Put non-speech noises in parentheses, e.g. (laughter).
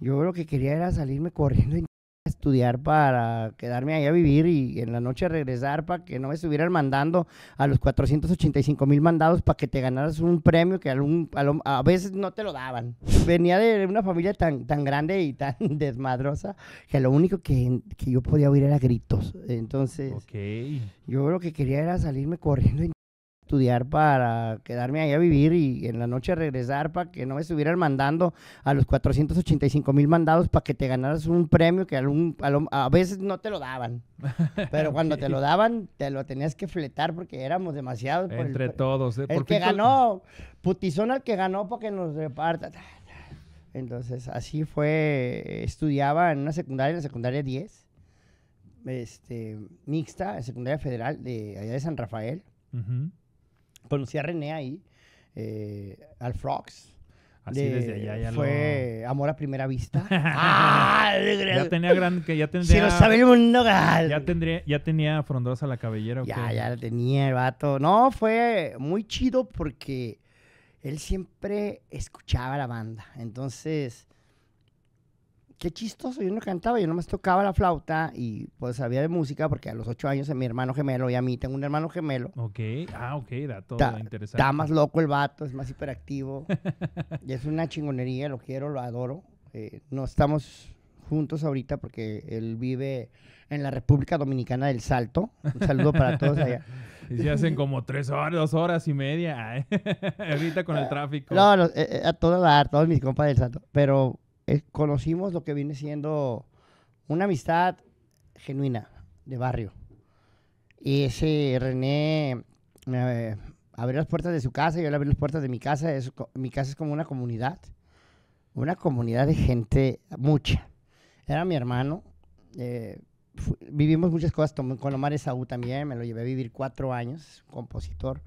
Yo lo que quería era salirme corriendo a (laughs) estudiar para quedarme ahí a vivir y en la noche regresar para que no me estuvieran mandando a los 485 mil mandados para que te ganaras un premio que a, a, veces no te lo daban. Venía de una familia tan, tan grande y tan (laughs) desmadrosa que lo único que, yo podía oír era gritos. Entonces, yo lo que quería era salirme corriendo estudiar para quedarme ahí a vivir y en la noche regresar para que no me estuvieran mandando a los 485 mil mandados para que te ganaras un premio que a, veces no te lo daban. (laughs) Pero cuando te lo daban, te lo tenías que fletar porque éramos demasiados. Entre todos. ¿eh? El que ganó, putizón al que ganó para que nos reparta. Entonces, así fue. Estudiaba en una secundaria, en la secundaria 10, este, mixta, en secundaria federal de allá de San Rafael conocí a René ahí, eh, al Frogs. Así desde allá ya fue amor a primera vista. (laughs) ¡Ah! ya tenía gran que ya tendría. lo sabe el gal. Ya tendría ya tenía frondosa la cabellera. ¿o ya ya la tenía el vato. No, fue muy chido porque él siempre escuchaba la banda. Entonces qué chistoso, yo no cantaba, yo no nomás tocaba la flauta y pues sabía de música porque a los ocho años mi hermano gemelo y a mí tengo un hermano gemelo. Ok, ah, ok, dato todo interesante. Está más loco el vato, es más hiperactivo. y (laughs) es una chingonería, lo quiero, lo adoro. Eh, no estamos juntos ahorita porque él vive en la República Dominicana del Salto. Un saludo para todos allá. (laughs) Y se hacen como tres horas, dos horas y media. ¿eh? (laughs) Ahorita con el ah, tráfico. No, no eh, a todo dar, todos mis compas del Salto. Pero eh, conocimos lo que viene siendo una amistad genuina de barrio. Y ese René eh, abrió las puertas de su casa, yo le abrí las puertas de mi casa. mi casa es como una comunidad, una comunidad de gente mucha. Era mi hermano. Eh, vivimos muchas cosas con Omar Esaú también, me lo llevé a vivir cuatro años, compositor.